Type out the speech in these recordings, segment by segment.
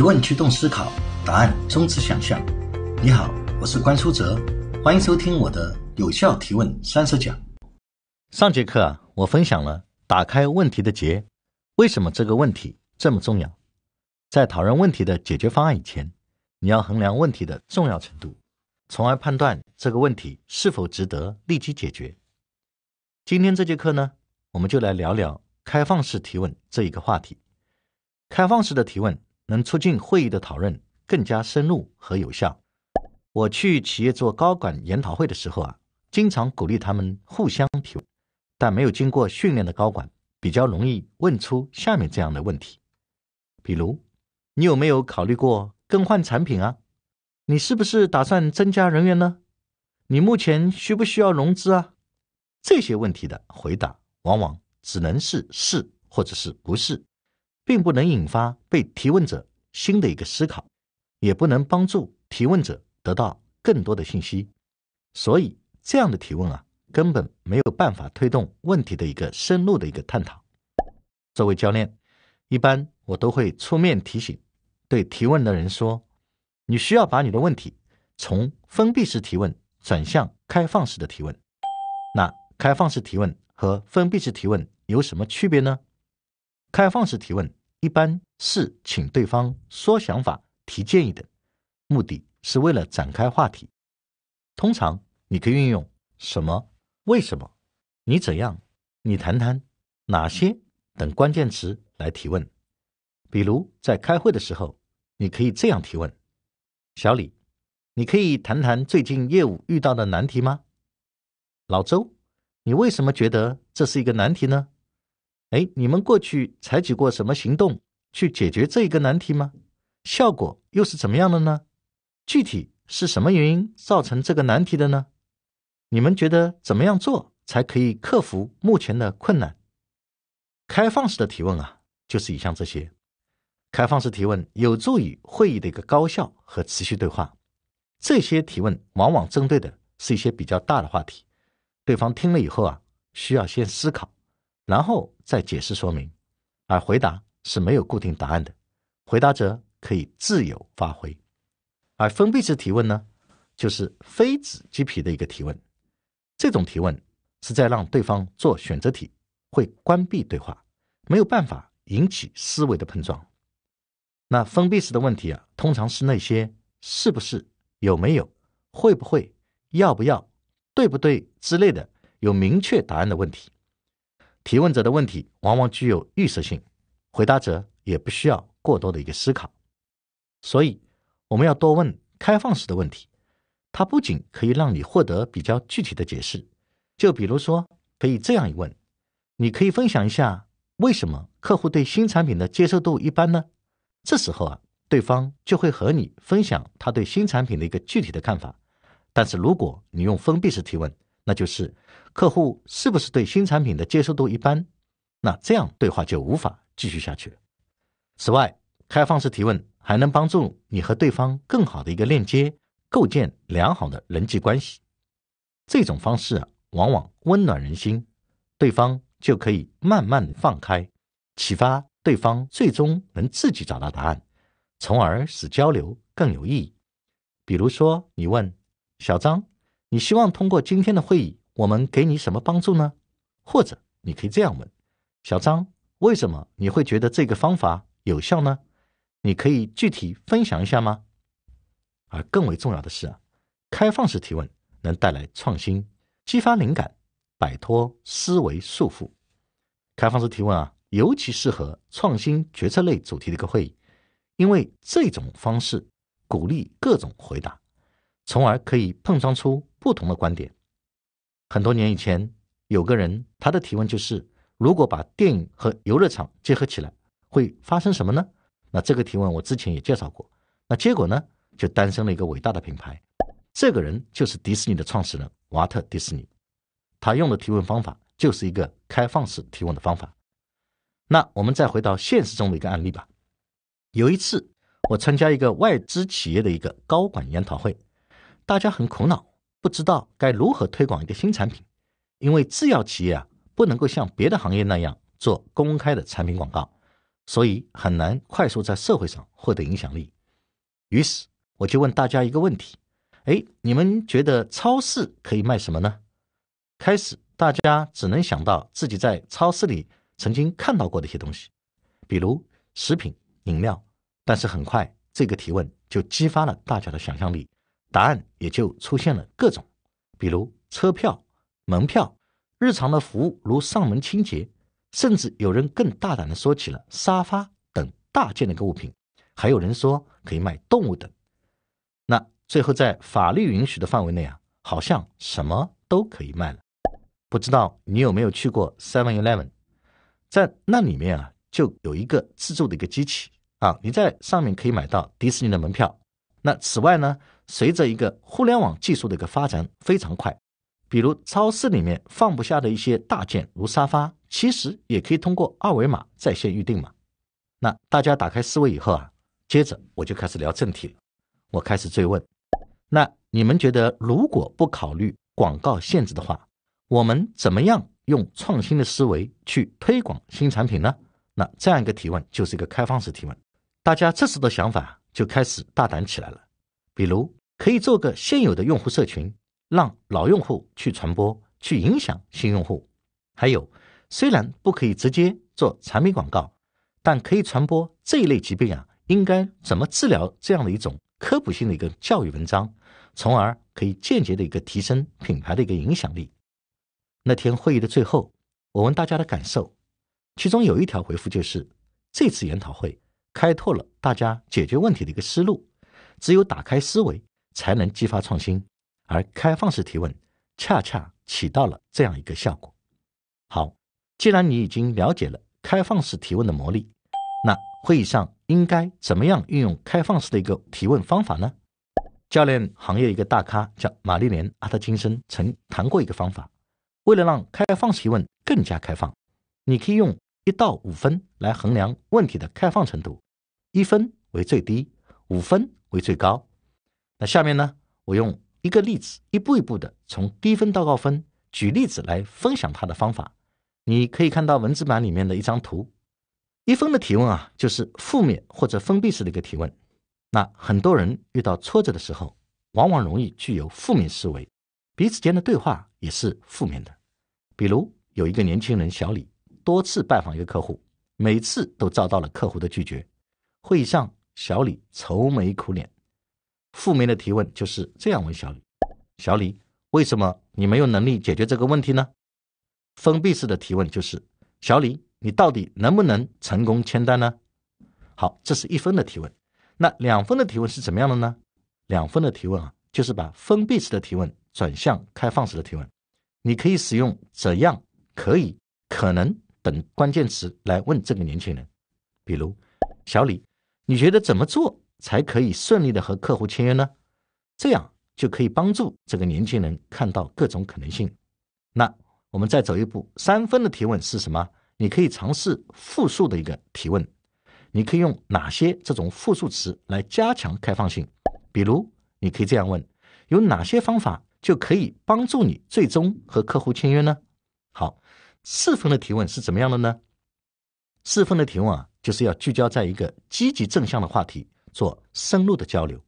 提问驱动思考，答案终止想象。你好，我是关书哲，欢迎收听我的《有效提问三十讲》。上节课啊，我分享了打开问题的结，为什么这个问题这么重要？在讨论问题的解决方案以前，你要衡量问题的重要程度，从而判断这个问题是否值得立即解决。今天这节课呢，我们就来聊聊开放式提问这一个话题。开放式的提问。能促进会议的讨论更加深入和有效。我去企业做高管研讨会的时候啊，经常鼓励他们互相提问。但没有经过训练的高管，比较容易问出下面这样的问题：比如，你有没有考虑过更换产品啊？你是不是打算增加人员呢？你目前需不需要融资啊？这些问题的回答，往往只能是是或者是不是。并不能引发被提问者新的一个思考，也不能帮助提问者得到更多的信息，所以这样的提问啊，根本没有办法推动问题的一个深入的一个探讨。作为教练，一般我都会出面提醒，对提问的人说：“你需要把你的问题从封闭式提问转向开放式的提问。”那开放式提问和封闭式提问有什么区别呢？开放式提问。一般是请对方说想法、提建议的目的，是为了展开话题。通常你可以运用“什么”“为什么”“你怎样”“你谈谈”“哪些”等关键词来提问。比如在开会的时候，你可以这样提问：“小李，你可以谈谈最近业务遇到的难题吗？”“老周，你为什么觉得这是一个难题呢？”哎，你们过去采取过什么行动去解决这一个难题吗？效果又是怎么样的呢？具体是什么原因造成这个难题的呢？你们觉得怎么样做才可以克服目前的困难？开放式的提问啊，就是以上这些。开放式提问有助于会议的一个高效和持续对话。这些提问往往针对的是一些比较大的话题，对方听了以后啊，需要先思考。然后再解释说明，而回答是没有固定答案的，回答者可以自由发挥。而封闭式提问呢，就是非纸鸡皮的一个提问。这种提问是在让对方做选择题，会关闭对话，没有办法引起思维的碰撞。那封闭式的问题啊，通常是那些是不是、有没有、会不会、要不要、对不对之类的有明确答案的问题。提问者的问题往往具有预设性，回答者也不需要过多的一个思考，所以我们要多问开放式的问题，它不仅可以让你获得比较具体的解释，就比如说可以这样一问，你可以分享一下为什么客户对新产品的接受度一般呢？这时候啊，对方就会和你分享他对新产品的一个具体的看法。但是如果你用封闭式提问，那就是。客户是不是对新产品的接受度一般？那这样对话就无法继续下去。此外，开放式提问还能帮助你和对方更好的一个链接，构建良好的人际关系。这种方式啊，往往温暖人心，对方就可以慢慢放开，启发对方最终能自己找到答案，从而使交流更有意义。比如说，你问小张：“你希望通过今天的会议？”我们给你什么帮助呢？或者你可以这样问：小张，为什么你会觉得这个方法有效呢？你可以具体分享一下吗？而更为重要的是啊，开放式提问能带来创新、激发灵感、摆脱思维束缚。开放式提问啊，尤其适合创新决策类主题的一个会议，因为这种方式鼓励各种回答，从而可以碰撞出不同的观点。很多年以前，有个人他的提问就是：如果把电影和游乐场结合起来，会发生什么呢？那这个提问我之前也介绍过。那结果呢，就诞生了一个伟大的品牌。这个人就是迪士尼的创始人瓦特·迪士尼。他用的提问方法就是一个开放式提问的方法。那我们再回到现实中的一个案例吧。有一次，我参加一个外资企业的一个高管研讨会，大家很苦恼。不知道该如何推广一个新产品，因为制药企业啊不能够像别的行业那样做公开的产品广告，所以很难快速在社会上获得影响力。于是我就问大家一个问题：，哎，你们觉得超市可以卖什么呢？开始大家只能想到自己在超市里曾经看到过的一些东西，比如食品、饮料。但是很快，这个提问就激发了大家的想象力。答案也就出现了各种，比如车票、门票、日常的服务如上门清洁，甚至有人更大胆的说起了沙发等大件的个物品，还有人说可以卖动物等。那最后在法律允许的范围内啊，好像什么都可以卖了。不知道你有没有去过 Seven Eleven，在那里面啊，就有一个自助的一个机器啊，你在上面可以买到迪士尼的门票。那此外呢，随着一个互联网技术的一个发展非常快，比如超市里面放不下的一些大件，如沙发，其实也可以通过二维码在线预定嘛。那大家打开思维以后啊，接着我就开始聊正题了。我开始追问，那你们觉得如果不考虑广告限制的话，我们怎么样用创新的思维去推广新产品呢？那这样一个提问就是一个开放式提问，大家这时的想法。就开始大胆起来了，比如可以做个现有的用户社群，让老用户去传播、去影响新用户。还有，虽然不可以直接做产品广告，但可以传播这一类疾病啊，应该怎么治疗？这样的一种科普性的一个教育文章，从而可以间接的一个提升品牌的一个影响力。那天会议的最后，我问大家的感受，其中有一条回复就是：这次研讨会。开拓了大家解决问题的一个思路，只有打开思维，才能激发创新，而开放式提问恰恰起到了这样一个效果。好，既然你已经了解了开放式提问的魔力，那会议上应该怎么样运用开放式的一个提问方法呢？教练行业一个大咖叫玛丽莲·阿特金森曾谈过一个方法，为了让开放式提问更加开放，你可以用。一到五分来衡量问题的开放程度，一分为最低，五分为最高。那下面呢，我用一个例子，一步一步的从低分到高分举例子来分享它的方法。你可以看到文字版里面的一张图，一分的提问啊，就是负面或者封闭式的一个提问。那很多人遇到挫折的时候，往往容易具有负面思维，彼此间的对话也是负面的。比如有一个年轻人小李。多次拜访一个客户，每次都遭到了客户的拒绝。会议上，小李愁眉苦脸。富梅的提问就是这样问小李：“小李，为什么你没有能力解决这个问题呢？”封闭式的提问就是：“小李，你到底能不能成功签单呢？”好，这是一分的提问。那两分的提问是怎么样的呢？两分的提问啊，就是把封闭式的提问转向开放式的提问。你可以使用“怎样”、“可以”、“可能”。等关键词来问这个年轻人，比如小李，你觉得怎么做才可以顺利的和客户签约呢？这样就可以帮助这个年轻人看到各种可能性。那我们再走一步，三分的提问是什么？你可以尝试复数的一个提问，你可以用哪些这种复数词来加强开放性？比如，你可以这样问：有哪些方法就可以帮助你最终和客户签约呢？好。四分的提问是怎么样的呢？四分的提问啊，就是要聚焦在一个积极正向的话题做深入的交流。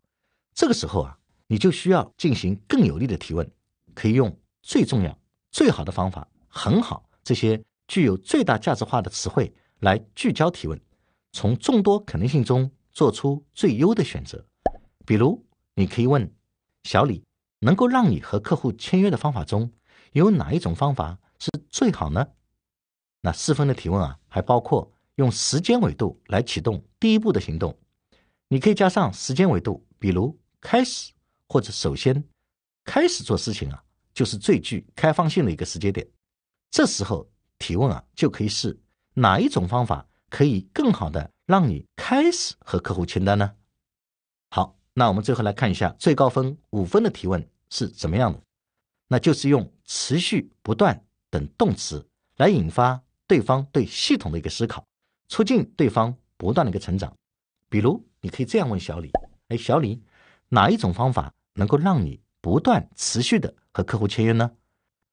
这个时候啊，你就需要进行更有力的提问，可以用最重要、最好的方法、很好这些具有最大价值化的词汇来聚焦提问，从众多可能性中做出最优的选择。比如，你可以问小李：能够让你和客户签约的方法中有哪一种方法？最好呢，那四分的提问啊，还包括用时间维度来启动第一步的行动。你可以加上时间维度，比如开始或者首先开始做事情啊，就是最具开放性的一个时间点。这时候提问啊，就可以是哪一种方法可以更好的让你开始和客户签单呢？好，那我们最后来看一下最高分五分的提问是怎么样的，那就是用持续不断。等动词来引发对方对系统的一个思考，促进对方不断的一个成长。比如，你可以这样问小李：“哎，小李，哪一种方法能够让你不断持续的和客户签约呢？”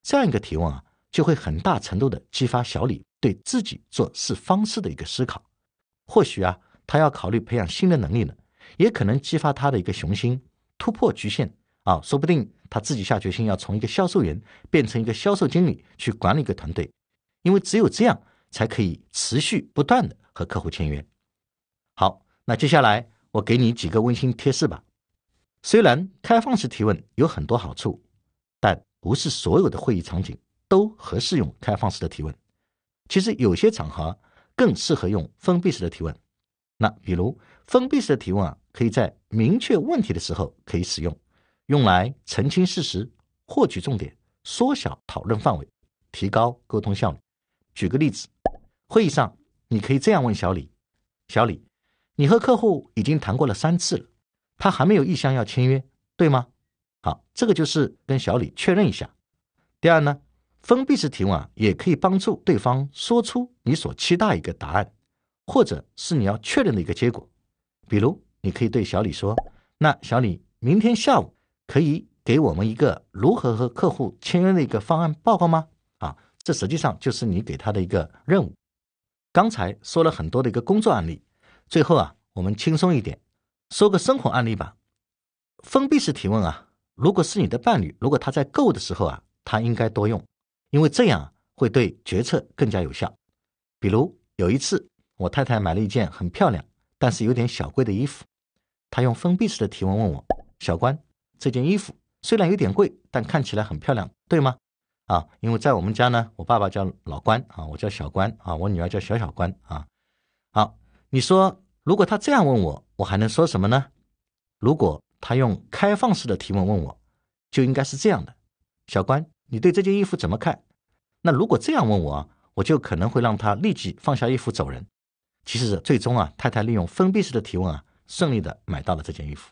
这样一个提问啊，就会很大程度的激发小李对自己做事方式的一个思考。或许啊，他要考虑培养新的能力呢，也可能激发他的一个雄心，突破局限啊，说不定。他自己下决心要从一个销售员变成一个销售经理，去管理一个团队，因为只有这样才可以持续不断的和客户签约。好，那接下来我给你几个温馨贴士吧。虽然开放式提问有很多好处，但不是所有的会议场景都合适用开放式的提问。其实有些场合更适合用封闭式的提问。那比如封闭式的提问啊，可以在明确问题的时候可以使用。用来澄清事实，获取重点，缩小讨论范围，提高沟通效率。举个例子，会议上你可以这样问小李：“小李，你和客户已经谈过了三次了，他还没有意向要签约，对吗？”好，这个就是跟小李确认一下。第二呢，封闭式提问啊，也可以帮助对方说出你所期待一个答案，或者是你要确认的一个结果。比如，你可以对小李说：“那小李，明天下午。”可以给我们一个如何和客户签约的一个方案报告吗？啊，这实际上就是你给他的一个任务。刚才说了很多的一个工作案例，最后啊，我们轻松一点，说个生活案例吧。封闭式提问啊，如果是你的伴侣，如果他在购的时候啊，他应该多用，因为这样会对决策更加有效。比如有一次，我太太买了一件很漂亮，但是有点小贵的衣服，她用封闭式的提问问我，小关。这件衣服虽然有点贵，但看起来很漂亮，对吗？啊，因为在我们家呢，我爸爸叫老关啊，我叫小关啊，我女儿叫小小关啊。好，你说如果他这样问我，我还能说什么呢？如果他用开放式的提问问我，就应该是这样的：小关，你对这件衣服怎么看？那如果这样问我，我就可能会让他立即放下衣服走人。其实最终啊，太太利用封闭式的提问啊，顺利的买到了这件衣服。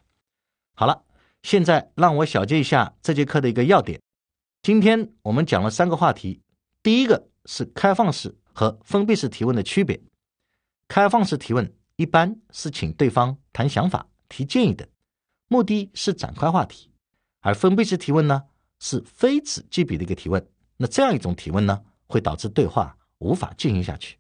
好了。现在让我小结一下这节课的一个要点。今天我们讲了三个话题，第一个是开放式和封闭式提问的区别。开放式提问一般是请对方谈想法、提建议的，目的是展开话题；而封闭式提问呢是非此即彼的一个提问。那这样一种提问呢，会导致对话无法进行下去。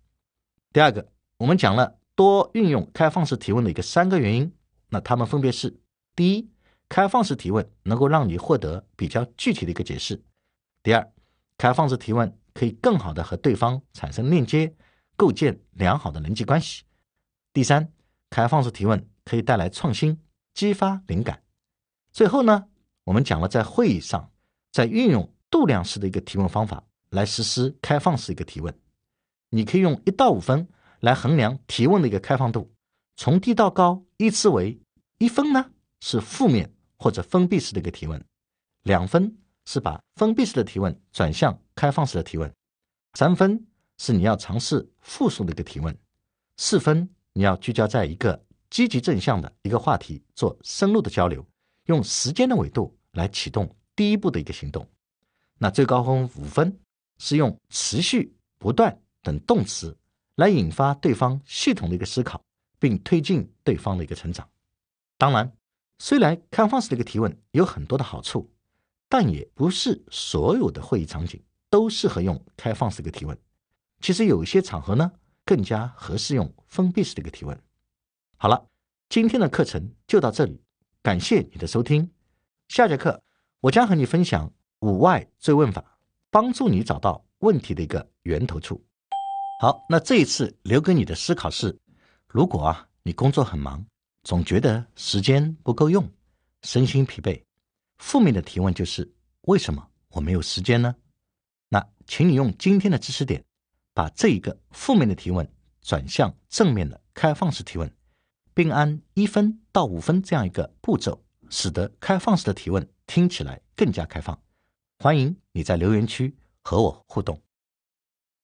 第二个，我们讲了多运用开放式提问的一个三个原因，那它们分别是：第一，开放式提问能够让你获得比较具体的一个解释。第二，开放式提问可以更好的和对方产生链接，构建良好的人际关系。第三，开放式提问可以带来创新，激发灵感。最后呢，我们讲了在会议上，在运用度量式的一个提问方法来实施开放式一个提问。你可以用一到五分来衡量提问的一个开放度，从低到高依次为一分呢是负面。或者封闭式的一个提问，两分是把封闭式的提问转向开放式的提问，三分是你要尝试复述的一个提问，四分你要聚焦在一个积极正向的一个话题做深入的交流，用时间的维度来启动第一步的一个行动，那最高分五分是用持续、不断等动词来引发对方系统的一个思考，并推进对方的一个成长，当然。虽然开放式的一个提问有很多的好处，但也不是所有的会议场景都适合用开放式一个提问。其实有一些场合呢，更加合适用封闭式的一个提问。好了，今天的课程就到这里，感谢你的收听。下节课我将和你分享五 Y 追问法，帮助你找到问题的一个源头处。好，那这一次留给你的思考是：如果啊，你工作很忙。总觉得时间不够用，身心疲惫。负面的提问就是为什么我没有时间呢？那请你用今天的知识点，把这一个负面的提问转向正面的开放式提问，并按一分到五分这样一个步骤，使得开放式的提问听起来更加开放。欢迎你在留言区和我互动。